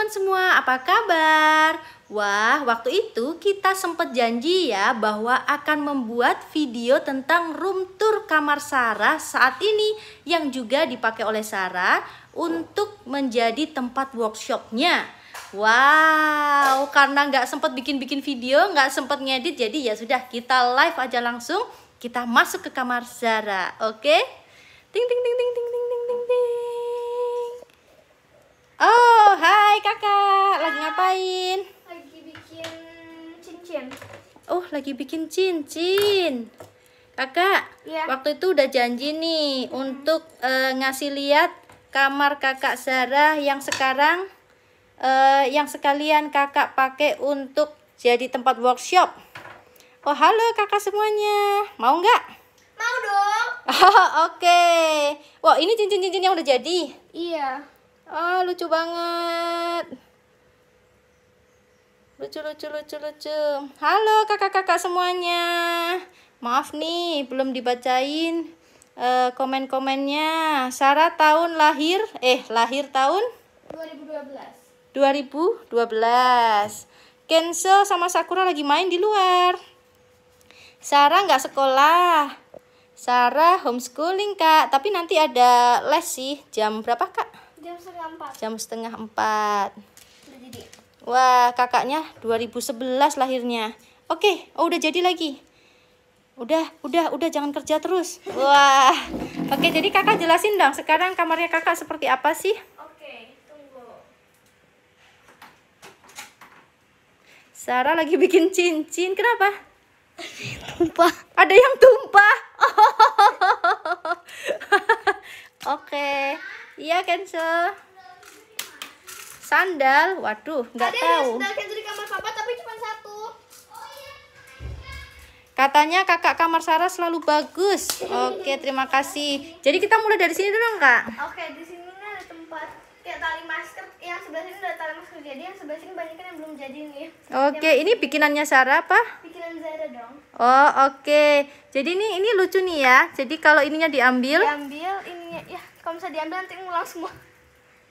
teman-teman semua, apa kabar? Wah, waktu itu kita sempat janji ya bahwa akan membuat video tentang room tour kamar Sarah saat ini yang juga dipakai oleh Sarah untuk menjadi tempat workshopnya. Wow, karena nggak sempat bikin-bikin video, nggak sempat ngedit, jadi ya sudah kita live aja langsung. Kita masuk ke kamar Sarah, oke? Okay? Ting ting ting ting ting ting ting ting Oh, Hai kakak, lagi ngapain? Lagi bikin cincin Oh, lagi bikin cincin Kakak, ya. waktu itu udah janji nih hmm. Untuk uh, ngasih lihat kamar kakak Sarah yang sekarang uh, Yang sekalian kakak pakai untuk jadi tempat workshop Oh, halo kakak semuanya Mau nggak? Mau dong. Oke. Okay. Wah, ini cincin-cincin yang udah jadi? Iya. Oh, lucu banget. Lucu, lucu, lucu, lucu. Halo kakak-kakak semuanya. Maaf nih, belum dibacain uh, komen-komennya. Sarah tahun lahir, eh lahir tahun? 2012. 2012. Kenzo sama Sakura lagi main di luar. Sarah nggak sekolah. Sarah homeschooling kak, tapi nanti ada les sih. Jam berapa kak? Jam setengah empat. Jam setengah empat. Wah, kakaknya 2011 lahirnya. Oke, oh udah jadi lagi. Udah, udah, udah jangan kerja terus. Wah. Oke, jadi kakak jelasin dong sekarang kamarnya kakak seperti apa sih? Oke, tunggu. Sarah lagi bikin cincin. Kenapa? tumpah ada yang tumpah oke okay. Iya cancel. Sandal, waduh, nggak tahu. Ada sandal cancel di kamar papa tapi cuma satu. Katanya kakak kamar Sarah selalu bagus. Oke, terima kasih. Jadi kita mulai dari sini dulu, Kak. Oke, di sini ada tempat kayak tali masker. Yang sebelah sini udah tali masker jadi, yang sebelah sini banyak yang belum jadi nih. Oke, yang ini bikinannya Sarah apa? Bikinan Zara dong. Oh, oke. Jadi ini ini lucu nih ya. Jadi kalau ininya diambil Diambil ini kalau bisa diambil nanti ngulang semua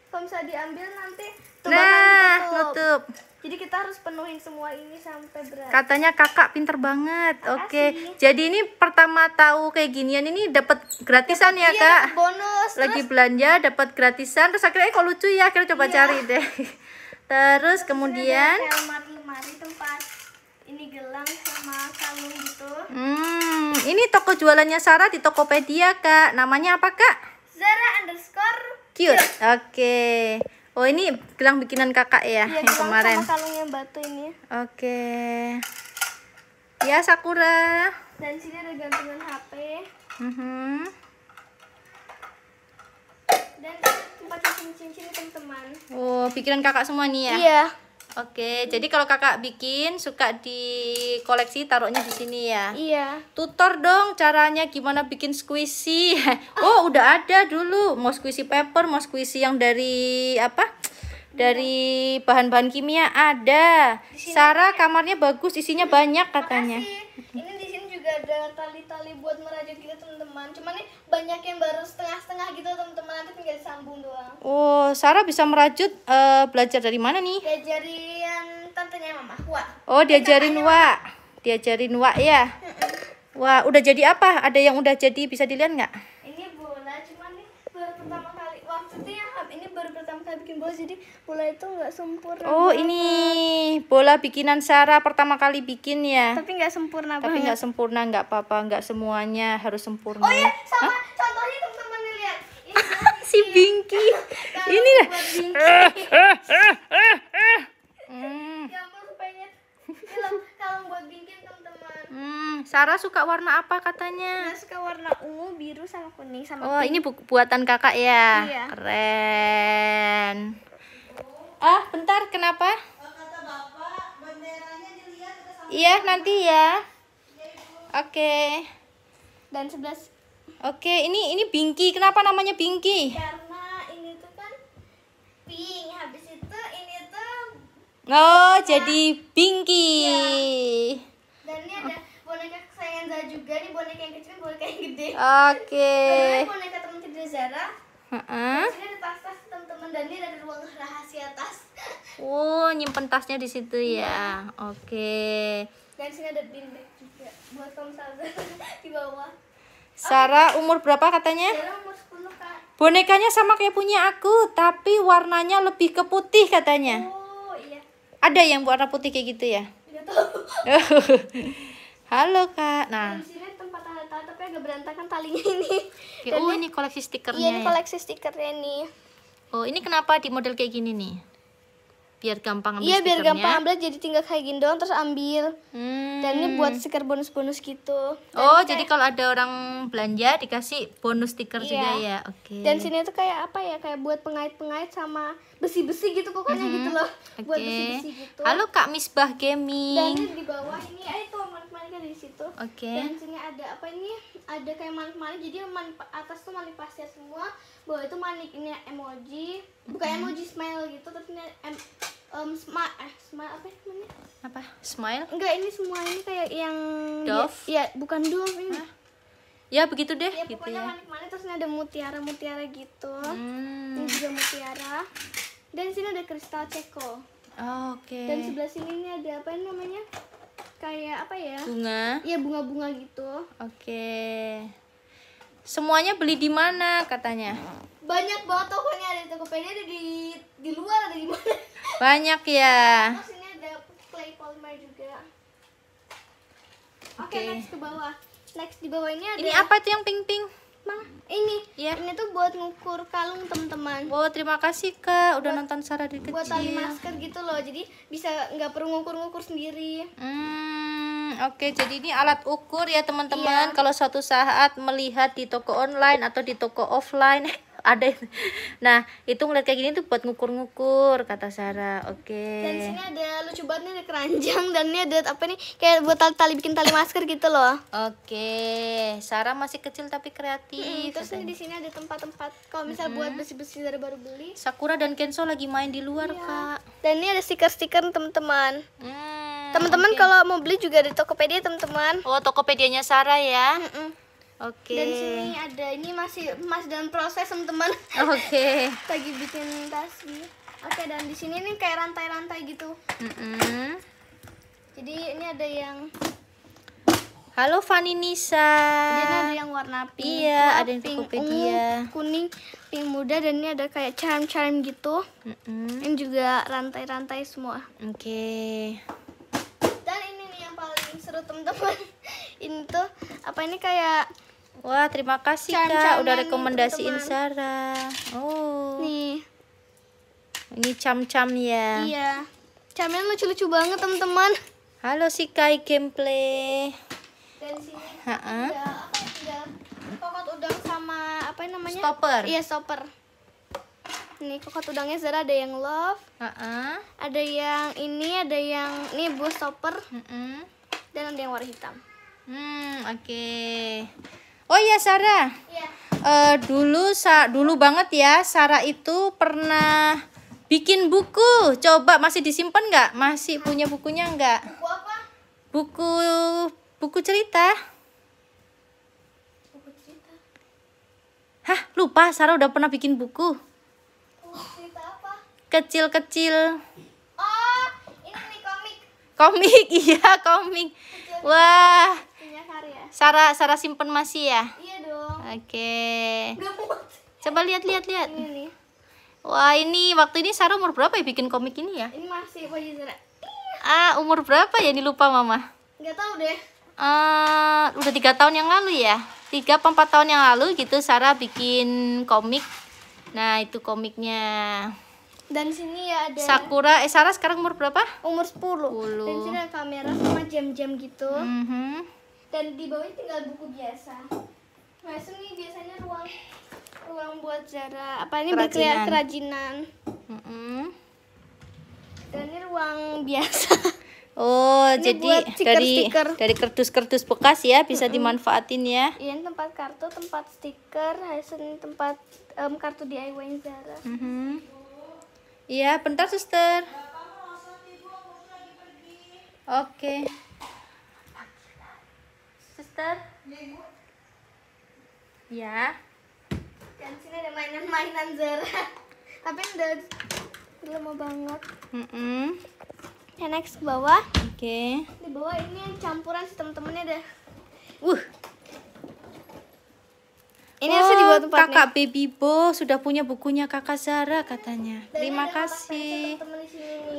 kalau bisa diambil nanti nah tutup. jadi kita harus penuhin semua ini sampai berat katanya kakak pinter banget Makasih. oke jadi ini pertama tahu kayak ginian ini dapat gratisan dapet, ya iya, kak bonus lagi terus, belanja dapat gratisan terus akhirnya eh, kok lucu ya akhirnya coba iya. cari deh terus, terus kemudian ini gelang sama kalung gitu hmm ini toko jualannya Sarah di Tokopedia kak namanya apa kak Zara underscore cute. cute. Oke. Okay. Oh ini gelang bikinan kakak ya, ya yang kemarin. Sama kalung batu ini. Oke. Okay. Ya Sakura. Dan sini ada gantungan HP. Mm -hmm. Dan tempat cincin-cincin teman-teman. Oh pikiran kakak semua nih ya? Iya. Oke, jadi kalau kakak bikin suka di koleksi taruhnya di sini ya. Iya. Tutor dong caranya gimana bikin squishy. oh, udah ada dulu. Mau squishy paper, mau squishy yang dari apa? Dari bahan-bahan kimia ada. Sarah kamarnya bagus, isinya banyak katanya. Makasih. Ini ada tali-tali buat merajut gitu teman-teman cuman nih banyak yang baru setengah-setengah gitu teman-teman nanti tinggal disambung doang oh Sarah bisa merajut uh, belajar dari mana nih diajarin tantenya mama Wak oh diajarin Wak. Wa diajarin Wa ya Wah, udah jadi apa? Ada yang udah jadi bisa dilihat nggak? pertama kali bikin bola jadi bola itu nggak sempurna oh banget. ini bola bikinan Sarah pertama kali bikin ya tapi nggak sempurna tapi nggak sempurna nggak apa-apa nggak semuanya harus sempurna oh ya sama Hah? contohnya teman-teman lihat ini si Bingki ini lah eh, eh, eh. Kara suka warna apa katanya? Tara suka warna ungu, biru sama kuning sama Oh, pink. ini bu buatan kakak ya? Iya. Keren. Ah, bentar, kenapa? Kata Bapak, benderanya dilihat Iya, nanti ya. Oke. Okay. Dan sebelas. Oke, okay, ini ini Bingki. Kenapa namanya Bingki? Karena ini tuh kan pink, habis itu ini tuh Oh, warna. jadi Bingki. Ya. Dan ini ada dari boneka yang kecil boneka yang gede oke okay. boneka teman cerita Zara Heeh. Uh -uh. ada tas-tas teman-teman dan ini ada ruang rahasia tas. Oh, nyimpen tasnya di situ ya. Iya. Oke. Okay. Dan sini ada bin bag juga buat kamu Sarah di bawah. Sarah oh. umur berapa katanya? Sarah umur 10, Kak. Bonekanya sama kayak punya aku, tapi warnanya lebih ke putih katanya. Oh, iya. Ada yang warna putih kayak gitu ya? Tidak tahu. Halo, Kak. Nah agak berantakan talinya ini oh ini koleksi stikernya iya ini ya? koleksi stikernya nih oh ini kenapa di model kayak gini nih biar gampang ambil iya biar gampang ambil jadi tinggal kayak gini doang terus ambil hmm. dan ini buat stiker bonus-bonus gitu dan oh jadi kalau ada orang belanja dikasih bonus stiker iya. juga ya oke okay. dan sini tuh kayak apa ya kayak buat pengait-pengait sama besi-besi gitu pokoknya mm -hmm. gitu loh okay. buat besi-besi gitu halo kak Misbah Gaming dan ini di bawah ini eh, itu di situ okay. dan sini ada apa ini ada kayak manik-manik jadi manik atas tuh manik pasir semua bawah itu manik ini emoji bukan hmm. emoji smile gitu tapi ini em, um, smile eh, smile apa namanya apa smile enggak ini semua ini kayak yang dove ya, ya bukan dove ini Hah? ya begitu deh ya, gitu ya manik-manik terus ini ada mutiara mutiara gitu hmm. ini juga mutiara dan sini ada kristal ceko oh, oke okay. dan sebelah sini ini ada apa namanya kayak apa ya? Bunga. Iya bunga-bunga gitu. Oke. Semuanya beli di mana katanya? Banyak banget tokonya ada Tokopedia ada di di luar ada di mana? Banyak ya. Maksudnya ada clay polymer juga. Oke, okay, next ke bawah. Next di bawah ini ada Ini apa tuh yang pink-pink? Mah, Ini. Ya. Ini tuh buat ngukur kalung, teman-teman. Wow, oh, terima kasih, Kak, udah buat, nonton Sarah dari kecil. Buat tali masker gitu loh. Jadi bisa nggak perlu ngukur-ngukur sendiri. Hmm. Oke, jadi ini alat ukur ya teman-teman. Iya. Kalau suatu saat melihat di toko online atau di toko offline ada nah itu ngeliat kayak gini tuh buat ngukur-ngukur kata Sarah oke okay. dan sini ada lucu banget nih ada keranjang dan ini ada apa nih kayak buat tali, tali bikin tali masker gitu loh oke okay. Sarah masih kecil tapi kreatif hmm, terus ini di sini ada tempat-tempat kalau misal hmm. buat besi-besi dari baru beli Sakura dan Kenzo lagi main di luar iya. kak dan ini ada stiker-stiker teman-teman hmm Teman-teman okay. kalau mau beli juga di Tokopedia, teman-teman. Oh, Tokopedianya Sarah ya. Mm -mm. Oke. Okay. Dan sini ada ini masih masih dalam proses teman-teman. Oke. Okay. Lagi bikin tas Oke, okay, dan di sini ini kayak rantai-rantai gitu. Mm -mm. Jadi ini ada yang Halo Fanny Nisa. ini ada yang warna pink. Iya, warna ada yang pink ungu, kuning, pink muda dan ini ada kayak charm-charm gitu. Mm -mm. Dan juga rantai-rantai semua. Oke. Okay seru teman-teman ini tuh apa ini kayak wah terima kasih Can kak udah gitu, rekomendasiin Sarah oh nih ini cam-cam ya iya camnya lucu-lucu banget teman-teman halo si kai gameplay dan sini ha -ha. Ya, kokot udang sama apa namanya stopper iya stopper nih kokot udangnya Zara ada yang love ha -ha. ada yang ini ada yang ini bu stopper uh dan ada yang warna hitam. Hmm, oke. Okay. Oh iya Sarah. Iya. Uh, dulu sa dulu banget ya Sarah itu pernah bikin buku. Coba masih disimpan nggak? Masih punya bukunya nggak? Buku apa? Buku buku cerita. Buku cerita. Hah, lupa Sarah udah pernah bikin buku. Buku apa? Kecil-kecil komik iya komik wah Sarah Sarah simpen masih ya iya oke okay. coba lihat lihat lihat wah ini waktu ini Sarah umur berapa ya bikin komik ini ya ini masih ah umur berapa ya ini lupa mama nggak tahu deh uh, udah tiga tahun yang lalu ya tiga empat tahun yang lalu gitu Sarah bikin komik nah itu komiknya dan sini ya ada Sakura. Eh Sarah sekarang umur berapa? Umur 10. 10. Dan sini ada kamera sama jam-jam gitu. Mm -hmm. Dan di bawahnya tinggal buku biasa. Masuk nah, nih biasanya ruang ruang buat Zara. Apa ini berkeliat kerajinan. Mm -hmm. Dan ini ruang biasa. Oh, ini jadi stiker, dari stiker. dari kertas-kertas bekas ya bisa mm -hmm. dimanfaatin ya. Iya, tempat kartu, tempat stiker, hasil nah, tempat um, kartu DIY Zara. Mm -hmm. Iya, bentar suster. Oke. Suster. Ya. Dan sini ada mainan-mainan Zara. Tapi udah lama banget. Mm -mm. next ke bawah. Oke. Okay. Di bawah ini campuran temen-temennya deh. Uh, ini oh, dibuat tempatnya. Kakak Baby Bo sudah punya bukunya Kakak Zara katanya. Dan Terima kasih.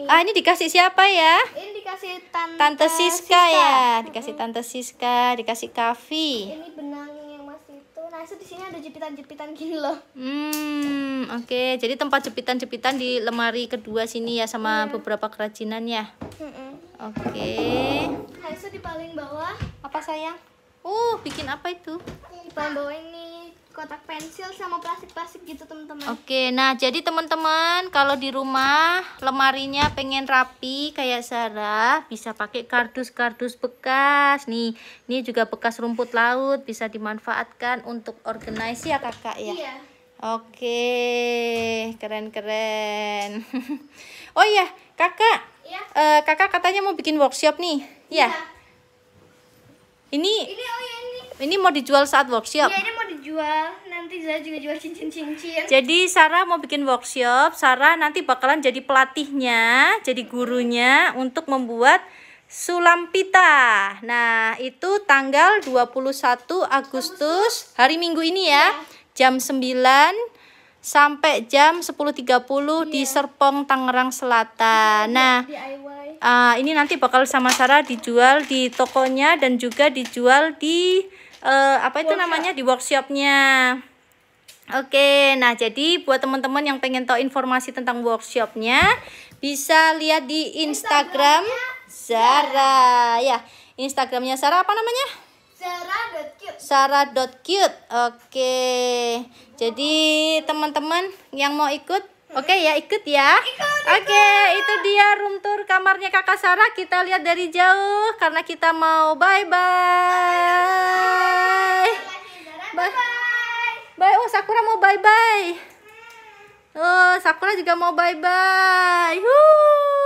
ah, ini dikasih siapa ya? Ini dikasih Tante, Tante Siska, Siska ya. Dikasih hmm. Tante Siska, dikasih Kavi. Ini benang yang masih itu. Nah, itu di sini ada jepitan-jepitan gini loh. Hmm, oke. Okay. Jadi tempat jepitan-jepitan di lemari kedua sini ya sama hmm. beberapa kerajinan ya. Hmm Oke. Okay. Nah, itu di paling bawah. Apa sayang? Uh, bikin apa itu? Di paling bawah ini kotak pensil sama plastik-plastik gitu teman-teman. Oke, nah jadi teman-teman kalau di rumah lemarinya pengen rapi kayak Sarah bisa pakai kardus-kardus bekas nih. Ini juga bekas rumput laut bisa dimanfaatkan untuk organize ya kakak ya. Iya. Oke, keren-keren. oh iya, kakak. Iya. Uh, kakak katanya mau bikin workshop nih. Iya. Ya. Ini ini oh ya ini. Ini mau dijual saat workshop. Iya, ini mau dijual. Nanti saya juga jual cincin-cincin. Jadi Sarah mau bikin workshop, Sarah nanti bakalan jadi pelatihnya, jadi gurunya untuk membuat sulam pita. Nah, itu tanggal 21 Agustus, Agustus. hari Minggu ini ya. Iya. Jam 9 sampai jam 10.30 puluh di iya. Serpong Tangerang Selatan. Iya, nah, uh, ini nanti bakal sama Sarah dijual di tokonya dan juga dijual di uh, apa itu workshop. namanya di workshopnya Oke, nah jadi buat teman-teman yang pengen tahu informasi tentang workshopnya bisa lihat di Instagram Zara ya. Instagramnya Sarah apa namanya? Sarah.cute. cute. Oke. Jadi teman-teman yang mau ikut Oke okay, ya ikut ya. Oke okay, itu dia room tour kamarnya kakak Sarah. Kita lihat dari jauh karena kita mau bye bye. Bye. Bye. Oh Sakura mau bye bye. Hmm. Oh Sakura juga mau bye bye. Huh.